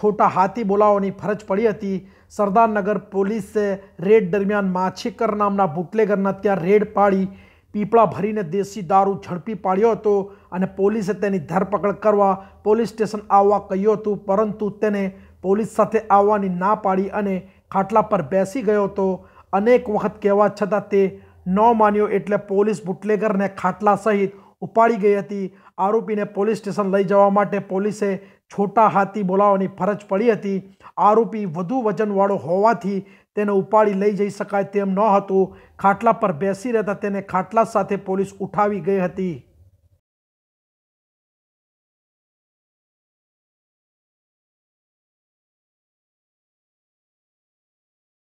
છોટા હાથી બોલાવવાની ફરજ પડી હતી સરદારનગર પોલીસે રેડ દરમિયાન માછીકર નામના બુટલેગરના ત્યાં રેડ પાડી પીપળા ભરીને દેશી દારૂ ઝડપી પાડ્યો હતો અને પોલીસે તેની ધરપકડ કરવા પોલીસ સ્ટેશન આવવા કહ્યું હતું પરંતુ તેને પોલીસ સાથે આવવાની ના પાડી અને ખાટલા પર બેસી ગયો હતો અનેક વખત કહેવા છતાં તે ન માન્યો એટલે પોલીસ બુટલેગરને ખાટલા સહિત ઉપાડી ગઈ હતી આરોપીને પોલીસ સ્ટેશન લઈ જવા માટે પોલીસે છોટા હાથી બોલાવવાની ફરજ પડી હતી આરોપી વધુ વજનવાળો હોવાથી તેને ઉપાડી લઈ જઈ શકાય તેમ ન હતું ખાટલા પર બેસી રહેતા તેને ખાટલા સાથે પોલીસ ઉઠાવી ગઈ હતી